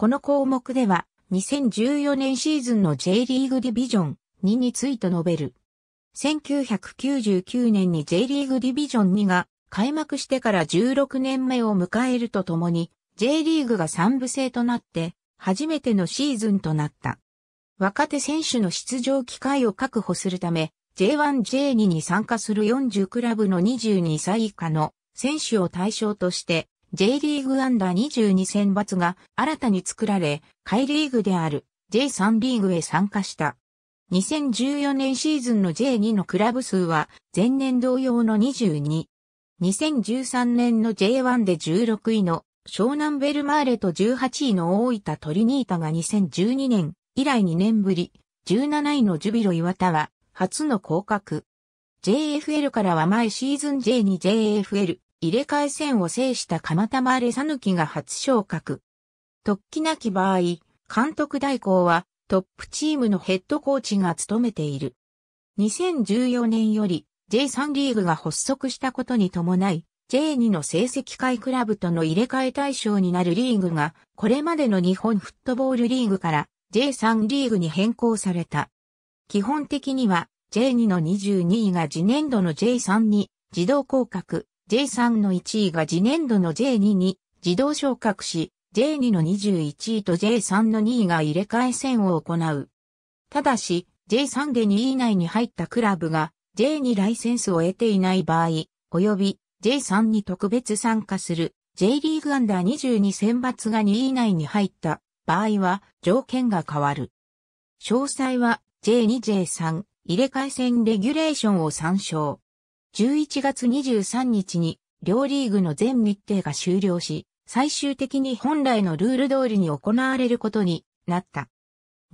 この項目では、2014年シーズンの J リーグディビジョン2について述べる。1999年に J リーグディビジョン2が開幕してから16年目を迎えるとともに、J リーグが3部制となって、初めてのシーズンとなった。若手選手の出場機会を確保するため、J1、J2 に参加する40クラブの22歳以下の選手を対象として、J リーグアンダー22選抜が新たに作られ、海リーグである J3 リーグへ参加した。2014年シーズンの J2 のクラブ数は前年同様の22。2013年の J1 で16位の湘南ベルマーレと18位の大分トリニータが2012年以来2年ぶり、17位のジュビロ岩田は初の降格。JFL からは前シーズン J2JFL、入れ替え戦を制した釜玉レサヌキが初昇格。突起なき場合、監督代行はトップチームのヘッドコーチが務めている。2014年より J3 リーグが発足したことに伴い、J2 の成績会クラブとの入れ替え対象になるリーグが、これまでの日本フットボールリーグから J3 リーグに変更された。基本的には J2 の22位が次年度の J3 に自動降格、J3 の1位が次年度の J2 に自動昇格し、J2 の21位と J3 の2位が入れ替え戦を行う。ただし、J3 で2位以内に入ったクラブが J2 ライセンスを得ていない場合、及び J3 に特別参加する J リーグアンダー22選抜が2位以内に入った場合は条件が変わる。詳細は J2J3 入れ替え戦レギュレーションを参照。11月23日に両リーグの全日程が終了し、最終的に本来のルール通りに行われることになった。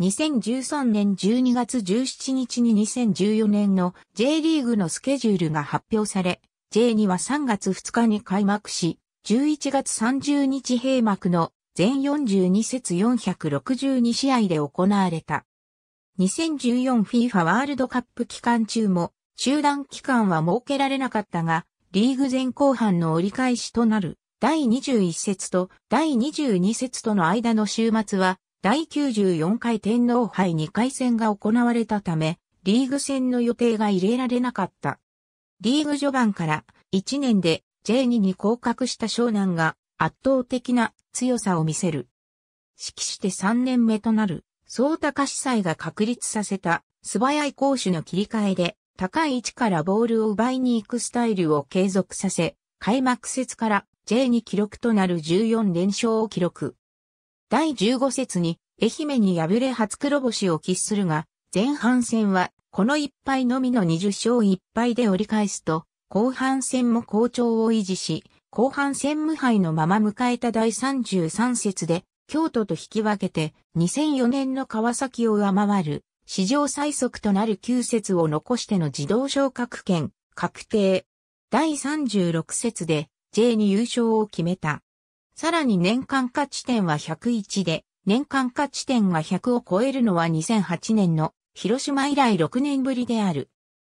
2013年12月17日に2014年の J リーグのスケジュールが発表され、J2 は3月2日に開幕し、11月30日閉幕の全42節462試合で行われた。2014FIFA ワールドカップ期間中も中断期間は設けられなかったが、リーグ前後半の折り返しとなる第21節と第22節との間の週末は、第94回天皇杯2回戦が行われたため、リーグ戦の予定が入れられなかった。リーグ序盤から1年で J2 に降格した湘南が圧倒的な強さを見せる。指揮して3年目となる、総高司祭が確立させた素早い攻守の切り替えで高い位置からボールを奪いに行くスタイルを継続させ、開幕節から J2 記録となる14連勝を記録。第15節に愛媛に敗れ初黒星を喫するが、前半戦はこの1敗のみの20勝1敗で折り返すと、後半戦も好調を維持し、後半戦無敗のまま迎えた第33節で、京都と引き分けて2004年の川崎を上回る史上最速となる9説を残しての自動昇格権確定。第36節で J に優勝を決めた。さらに年間価値点は101で、年間価値点が100を超えるのは2008年の広島以来6年ぶりである。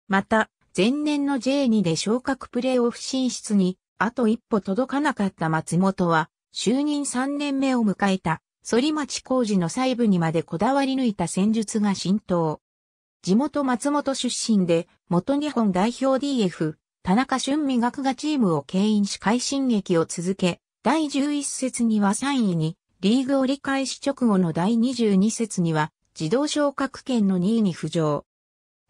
また、前年の J2 で昇格プレーオフ進出に、あと一歩届かなかった松本は、就任3年目を迎えた。反町工事の細部にまでこだわり抜いた戦術が浸透。地元松本出身で、元日本代表 DF、田中俊美学がチームを牽引し快進撃を続け、第11節には3位に、リーグ折り返し直後の第22節には、自動昇格圏の2位に浮上。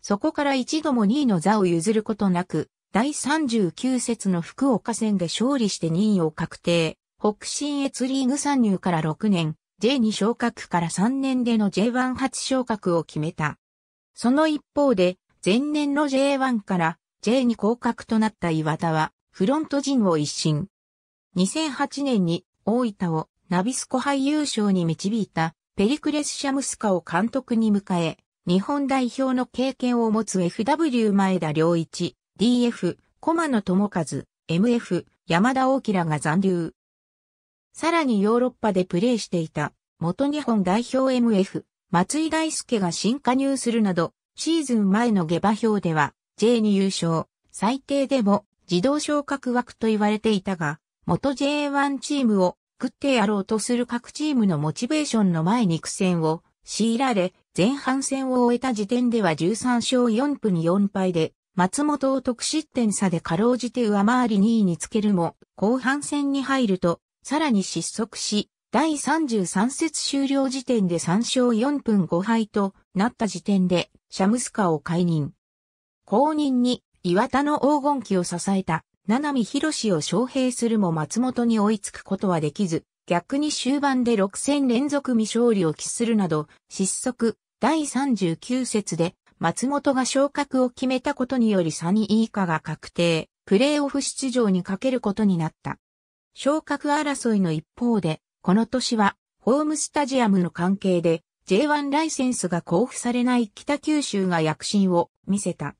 そこから一度も2位の座を譲ることなく、第39節の福岡戦で勝利して2位を確定。北信越リーグ参入から6年、J2 昇格から3年での J1 初昇格を決めた。その一方で、前年の J1 から J2 降格となった岩田は、フロント陣を一新。2008年に大分をナビスコ杯優勝に導いたペリクレス・シャムスカを監督に迎え、日本代表の経験を持つ FW 前田良一、DF、駒野智和、MF、山田大輝らが残留。さらにヨーロッパでプレーしていた、元日本代表 MF、松井大輔が新加入するなど、シーズン前の下馬評では、J2 優勝、最低でも自動昇格枠と言われていたが、元 J1 チームを食ってやろうとする各チームのモチベーションの前に苦戦を強いられ、前半戦を終えた時点では13勝4分4敗で、松本を得失点差でかろうじて上回り2位につけるも、後半戦に入ると、さらに失速し、第33節終了時点で3勝4分5敗となった時点でシャムスカを解任。後任に岩田の黄金期を支えた七海博士を招聘するも松本に追いつくことはできず、逆に終盤で6戦連続未勝利を喫するなど失速第39節で松本が昇格を決めたことにより3位以下が確定、プレーオフ出場にかけることになった。昇格争いの一方で、この年は、ホームスタジアムの関係で、J1 ライセンスが交付されない北九州が躍進を見せた。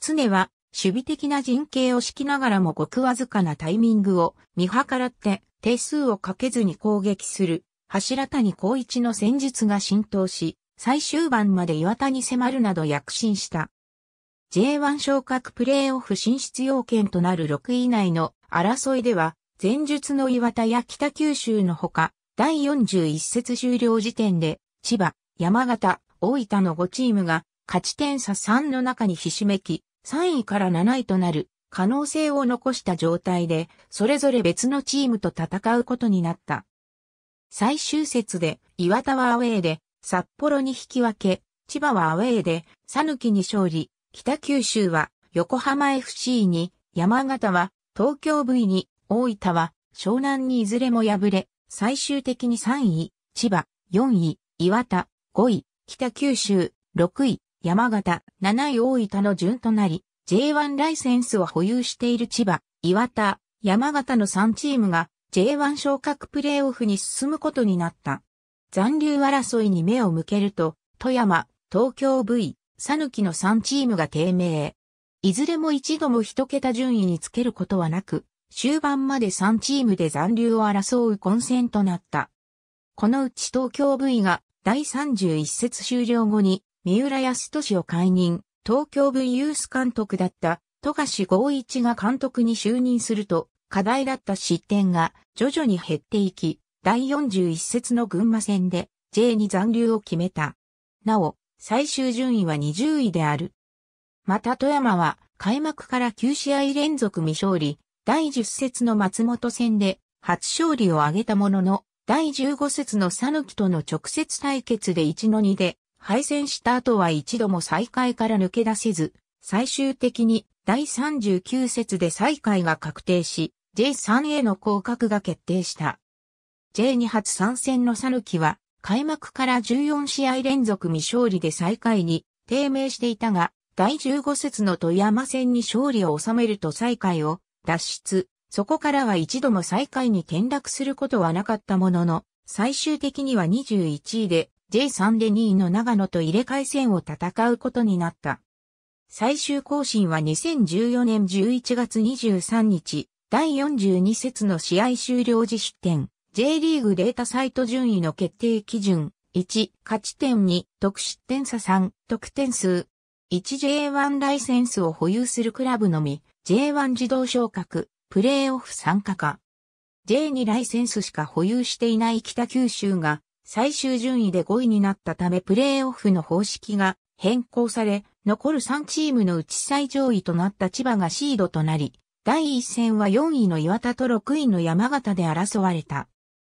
常は、守備的な陣形を敷きながらもごくわずかなタイミングを見計らって定数をかけずに攻撃する柱谷光一の戦術が浸透し、最終盤まで岩田に迫るなど躍進した。J1 昇格プレーオフ進出要件となる6位以内の争いでは、前述の岩田や北九州のほか、第41節終了時点で、千葉、山形、大分の5チームが、勝ち点差3の中にひしめき、3位から7位となる可能性を残した状態で、それぞれ別のチームと戦うことになった。最終節で、岩田はアウェーで、札幌に引き分け、千葉はアウェーで、さぬきに勝利、北九州は横浜 FC に、山形は東京 V に、大分は湘南にいずれも敗れ、最終的に3位、千葉、4位、岩田、5位、北九州、6位、山形、7位大分の順となり、J1 ライセンスを保有している千葉、岩田、山形の3チームが J1 昇格プレーオフに進むことになった。残留争いに目を向けると、富山、東京 V、讃きの3チームが低迷。いずれも一度も一桁順位につけることはなく、終盤まで3チームで残留を争う混戦となった。このうち東京 V が第31節終了後に三浦康俊を解任、東京 V ユース監督だった富樫豪一が監督に就任すると課題だった失点が徐々に減っていき、第41節の群馬戦で J に残留を決めた。なお、最終順位は20位である。また富山は開幕から9試合連続未勝利、第10節の松本戦で初勝利を挙げたものの、第15節の讃岐との直接対決で1の2で敗戦した後は一度も再開から抜け出せず、最終的に第39節で再開が確定し、J3 への降格が決定した。J2 発参戦の讃岐は、開幕から14試合連続未勝利で再開に低迷していたが、第15節の富山戦に勝利を収めると再開を脱出、そこからは一度も最下位に転落することはなかったものの、最終的には21位で J3 で2位の長野と入れ替え戦を戦うことになった。最終更新は2014年11月23日、第42節の試合終了時失点、J リーグデータサイト順位の決定基準、1、勝ち点2、得失点差3、得点数。1J1 ライセンスを保有するクラブのみ、J1 自動昇格、プレーオフ参加か。J2 ライセンスしか保有していない北九州が最終順位で5位になったためプレーオフの方式が変更され、残る3チームのうち最上位となった千葉がシードとなり、第1戦は4位の岩田と6位の山形で争われた。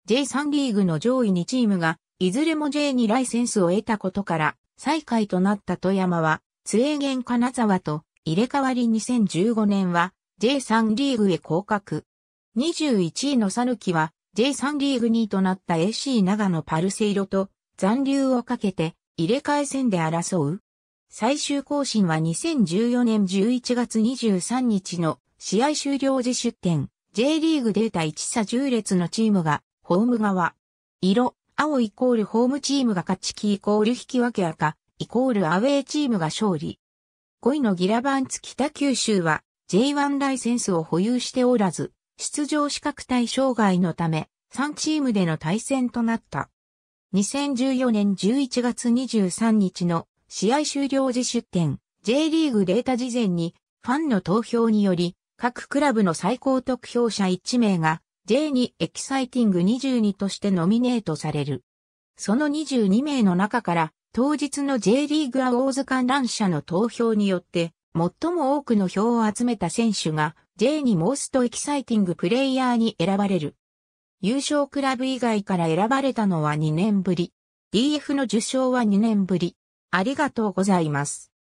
J3 リーグの上位2チームが、いずれも J2 ライセンスを得たことから、最下位となった富山は、杖原金沢と入れ替わり2015年は J3 リーグへ降格。21位のサヌキは J3 リーグ2位となった AC 長野パルセイロと残留をかけて入れ替え戦で争う。最終更新は2014年11月23日の試合終了時出展。J リーグデータ1差10列のチームがホーム側。色、青イコールホームチームが勝ち黄イコール引き分け赤、イコールアウェーチームが勝利。5位のギラバンツ北九州は J1 ライセンスを保有しておらず、出場資格対象外のため、3チームでの対戦となった。2014年11月23日の試合終了時出展、J リーグデータ事前にファンの投票により、各クラブの最高得票者1名が J2 エキサイティング22としてノミネートされる。その22名の中から当日の J リーグアウォーズ観覧者の投票によって、最も多くの票を集めた選手が J にモーストエキサイティングプレイヤーに選ばれる。優勝クラブ以外から選ばれたのは2年ぶり。DF の受賞は2年ぶり。ありがとうございます。